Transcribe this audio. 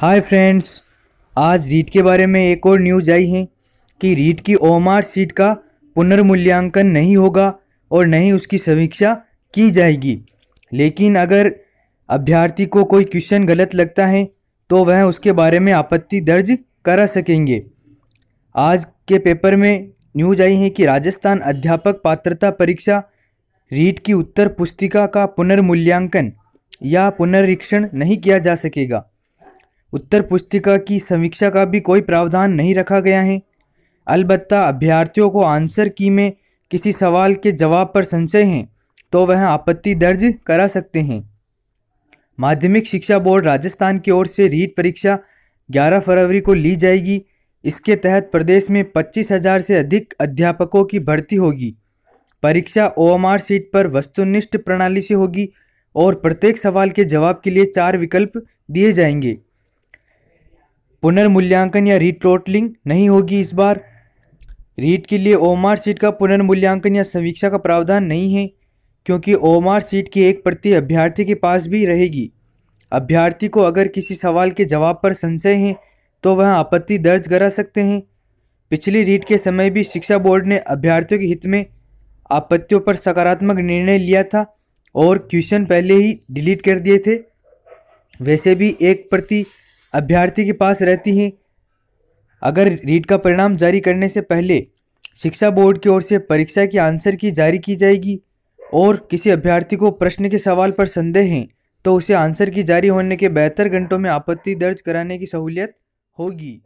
hi friends आज रीट के बारे में एक और न्यूज आई है कि रीट की ओमार सीट का पुनर्मूल्यांकन नहीं होगा और नहीं उसकी समीक्षा की जाएगी लेकिन अगर अभ्यर्थी को कोई क्वेश्चन गलत लगता है तो वह उसके बारे में आपत्ति दर्ज करा सकेंगे आज के पेपर में न्यूज आई है कि राजस्थान अध्यापक पात्रता परीक्षा रीट की उत्तर पुस्तिका का पुनर्मूल्यांकन या पुनरीक्षण नहीं किया जा सकेगा उत्तर पुस्तिका की समीक्षा का भी कोई प्रावधान नहीं रखा गया है अलबत् अभ्यर्थियों को आंसर की में किसी सवाल के जवाब पर संशय हैं तो वह आपत्ति दर्ज करा सकते हैं माध्यमिक शिक्षा बोर्ड राजस्थान की ओर से रीट परीक्षा 11 फरवरी को ली जाएगी इसके तहत प्रदेश में पच्चीस हजार से अधिक अध्यापकों की भर्ती होगी परीक्षा ओएमआर सीट पर वस्तुनिष्ठ प्रणाली से होगी और प्रत्येक सवाल के जवाब के लिए चार विकल्प दिए जाएंगे पुनर्मूल्यांकन या रीटोटलिंग नहीं होगी इस बार रीट के लिए ओमार सीट का पुनर्मूल्यांकन या समीक्षा का प्रावधान नहीं है क्योंकि ओमार सीट की एक प्रति अभ्यर्थी के पास भी रहेगी अभ्यर्थी को अगर किसी सवाल के जवाब पर संशय है तो वह आपत्ति दर्ज करा सकते हैं पिछली रीट के समय भी शिक्षा बोर्ड ने अभ्यर्थियों के हित में आपत्तियों पर सकारात्मक निर्णय लिया था और क्वेश्चन पहले ही डिलीट कर दिए थे वैसे भी एक प्रति अभ्यर्थी के पास रहती हैं अगर रीट का परिणाम जारी करने से पहले शिक्षा बोर्ड की ओर से परीक्षा के आंसर की जारी की जाएगी और किसी अभ्यर्थी को प्रश्न के सवाल पर संदेह हैं तो उसे आंसर की जारी होने के बेहतर घंटों में आपत्ति दर्ज कराने की सहूलियत होगी